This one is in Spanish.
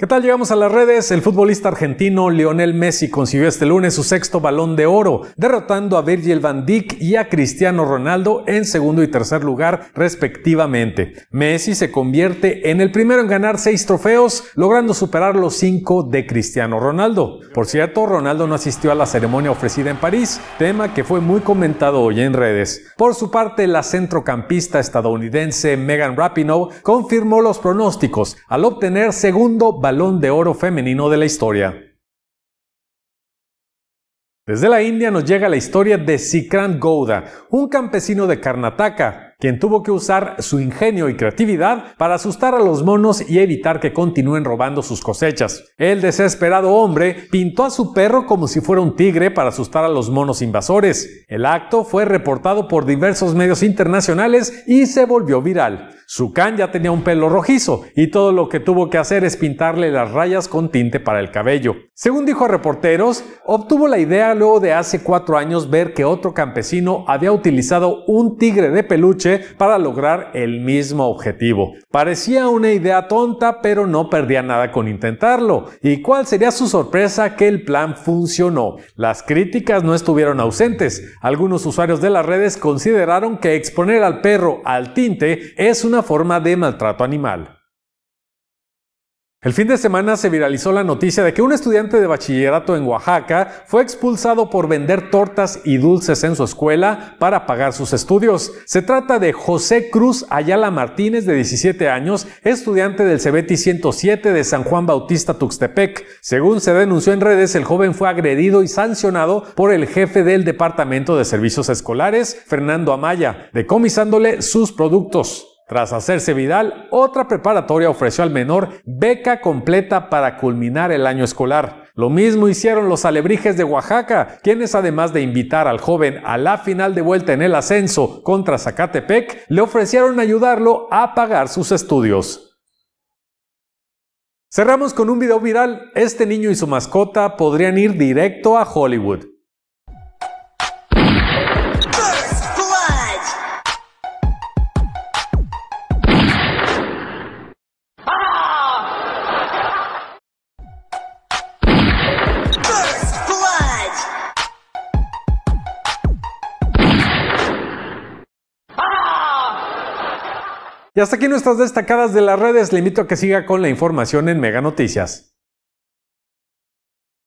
¿Qué tal? Llegamos a las redes. El futbolista argentino Lionel Messi consiguió este lunes su sexto balón de oro, derrotando a Virgil van Dijk y a Cristiano Ronaldo en segundo y tercer lugar respectivamente. Messi se convierte en el primero en ganar seis trofeos, logrando superar los cinco de Cristiano Ronaldo. Por cierto, Ronaldo no asistió a la ceremonia ofrecida en París, tema que fue muy comentado hoy en redes. Por su parte, la centrocampista estadounidense Megan Rapinoe confirmó los pronósticos al obtener segundo balón de oro femenino de la historia. Desde la India nos llega la historia de Sikrant Gouda, un campesino de Karnataka, quien tuvo que usar su ingenio y creatividad para asustar a los monos y evitar que continúen robando sus cosechas. El desesperado hombre pintó a su perro como si fuera un tigre para asustar a los monos invasores. El acto fue reportado por diversos medios internacionales y se volvió viral. Su can ya tenía un pelo rojizo y todo lo que tuvo que hacer es pintarle las rayas con tinte para el cabello. Según dijo reporteros, obtuvo la idea luego de hace cuatro años ver que otro campesino había utilizado un tigre de peluche para lograr el mismo objetivo. Parecía una idea tonta, pero no perdía nada con intentarlo. ¿Y cuál sería su sorpresa que el plan funcionó? Las críticas no estuvieron ausentes. Algunos usuarios de las redes consideraron que exponer al perro al tinte es una forma de maltrato animal. El fin de semana se viralizó la noticia de que un estudiante de bachillerato en Oaxaca fue expulsado por vender tortas y dulces en su escuela para pagar sus estudios. Se trata de José Cruz Ayala Martínez, de 17 años, estudiante del Cebeti 107 de San Juan Bautista Tuxtepec. Según se denunció en redes, el joven fue agredido y sancionado por el jefe del Departamento de Servicios Escolares, Fernando Amaya, decomisándole sus productos. Tras hacerse viral, otra preparatoria ofreció al menor beca completa para culminar el año escolar. Lo mismo hicieron los alebrijes de Oaxaca, quienes además de invitar al joven a la final de vuelta en el ascenso contra Zacatepec, le ofrecieron ayudarlo a pagar sus estudios. Cerramos con un video viral. Este niño y su mascota podrían ir directo a Hollywood. Y hasta aquí nuestras destacadas de las redes. Le invito a que siga con la información en Mega Noticias.